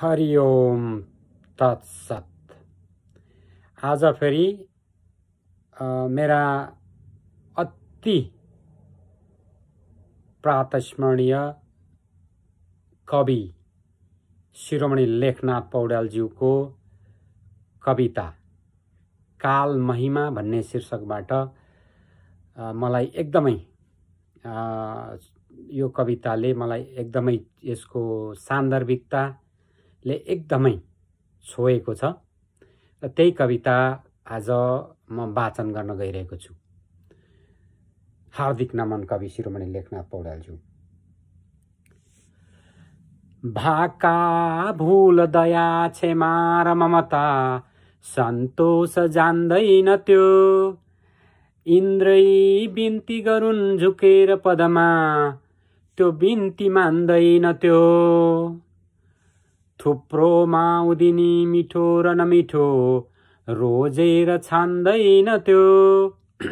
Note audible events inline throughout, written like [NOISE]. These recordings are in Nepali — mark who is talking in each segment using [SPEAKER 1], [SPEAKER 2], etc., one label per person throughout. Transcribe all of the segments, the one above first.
[SPEAKER 1] हरिओम ओम आज फेरि मेरा अति प्रातस्मरणीय कवि शिरोमणि लेखनाथ पौड्यालज्यूको कविता काल महिमा भन्ने शीर्षकबाट मलाई एकदमै यो कविताले मलाई एकदमै यसको सान्दर्भिकता ले एकदमै छोएको छ र त्यही कविता आज म वाचन गर्न गइरहेको छु हार्दिक नमन कवि शिरोमणि लेखनाथ पौडेलज्यू भाका भूल दया क्षमा र ममता सन्तोष जान्दैन त्यो इन्द्रै बिन्ती गरुन् झुकेर पदमा त्यो बिन्ती मान्दैन त्यो थुप्रो माउदिनी मिठो र नमिठो रोजेर छान्दैन त्यो [CLEARS THROAT]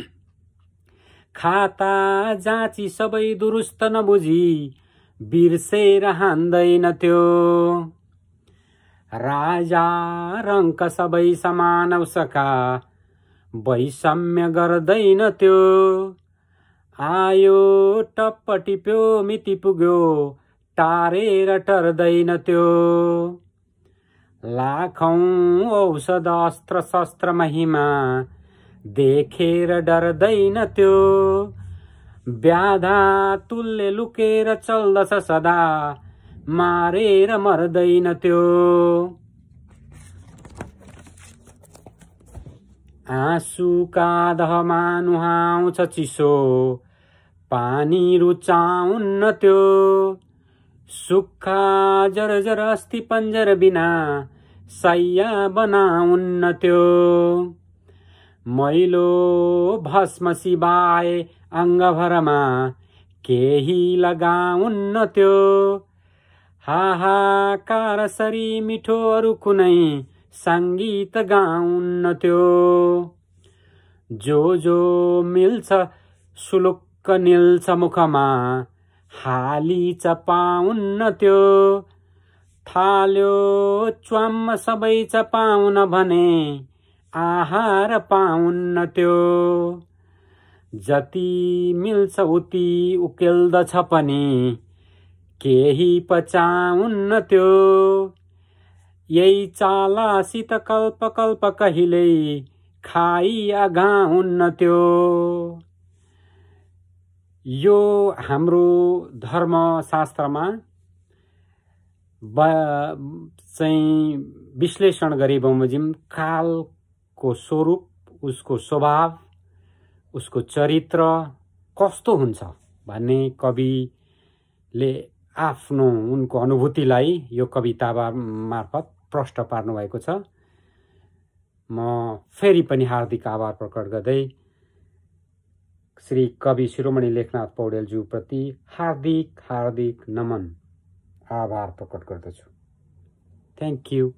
[SPEAKER 1] खाता जाँची सबै दुरुस्त नबुझी बिर्सेर हान्दैन त्यो राजा रङ्क सबै समान उसका, वैषम्य गर्दैन त्यो आयो टप्प टिप्यो मिति पुग्यो टारेर टर्दैन त्यो लाखौँ औषध अस्त्र शस्त्र महिमा देखेर डर्दैन त्यो व्याधा तुलले लुकेर चल्दछ सदा मारेर मर्दैन त्यो आँसु काँधमा नुहाउँछ चिसो पानी रुचाउन्न त्यो सुक्खा जर जर अस्थि पञ्जर बिना सैया बनाउन्न त्यो मैलो भस्म सिवाए अङ्गभरमा केही लगाउन्न त्यो हाहाकार सरी मिठो अरू कुनै सङ्गीत गाउन्न त्यो जो जो मिल्छ सुलुक्क निल्छ मुखमा हाली चपाउन्न त्यो थाल्यो च्वाम सबै चपाउन भने आहार पाउन्न त्यो जति मिल्छ उति उकेल्दछ पनि केही पचाउन्न त्यो यही चालासित कल्प कल्प कहिल्यै खाइ अघाउन्न त्यो यो हाम्रो धर्मशास्त्रमा चाहिँ विश्लेषण गरे बमोजिम कालको स्वरूप उसको स्वभाव उसको चरित्र कस्तो हुन्छ भन्ने कविले आफ्नो उनको अनुभूतिलाई यो कविता मार्फत प्रष्ट पार्नुभएको छ म फेरि पनि हार्दिक आभार प्रकट गर्दै શ્રી કવિ શિરોમણી લેખનાથ પૌડેલજી પ્રતિ હાર્દિક હાર્દિક નમન આભાર પ્રકટ કરતો છું થેન્ક યુ